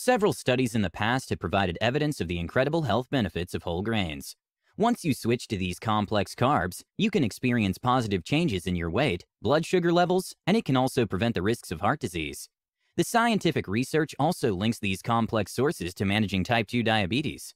Several studies in the past have provided evidence of the incredible health benefits of whole grains. Once you switch to these complex carbs, you can experience positive changes in your weight, blood sugar levels, and it can also prevent the risks of heart disease. The scientific research also links these complex sources to managing type 2 diabetes.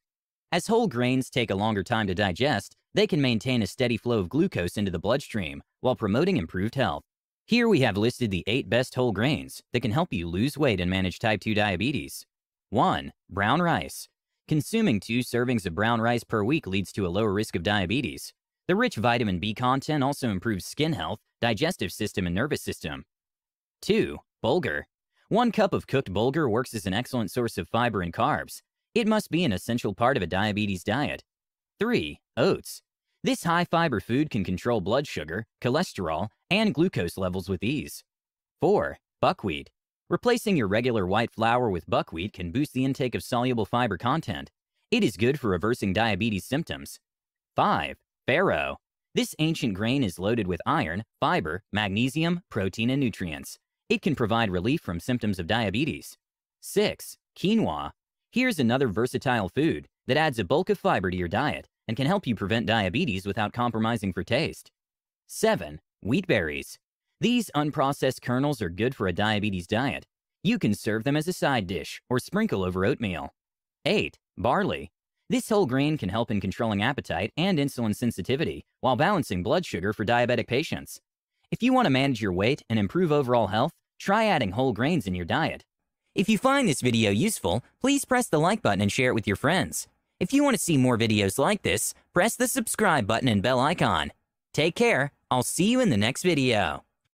As whole grains take a longer time to digest, they can maintain a steady flow of glucose into the bloodstream while promoting improved health. Here we have listed the 8 best whole grains that can help you lose weight and manage type 2 diabetes. 1. Brown rice. Consuming two servings of brown rice per week leads to a lower risk of diabetes. The rich vitamin B content also improves skin health, digestive system, and nervous system. 2. Bulgur. One cup of cooked bulgur works as an excellent source of fiber and carbs. It must be an essential part of a diabetes diet. 3. Oats. This high fiber food can control blood sugar, cholesterol, and glucose levels with ease. 4. Buckwheat. Replacing your regular white flour with buckwheat can boost the intake of soluble fiber content. It is good for reversing diabetes symptoms. 5. Farro. This ancient grain is loaded with iron, fiber, magnesium, protein, and nutrients. It can provide relief from symptoms of diabetes. 6. Quinoa. Here's another versatile food that adds a bulk of fiber to your diet and can help you prevent diabetes without compromising for taste. 7. Wheat berries. These unprocessed kernels are good for a diabetes diet. You can serve them as a side dish or sprinkle over oatmeal. 8. Barley. This whole grain can help in controlling appetite and insulin sensitivity while balancing blood sugar for diabetic patients. If you want to manage your weight and improve overall health, try adding whole grains in your diet. If you find this video useful, please press the like button and share it with your friends. If you want to see more videos like this, press the subscribe button and bell icon. Take care, I'll see you in the next video.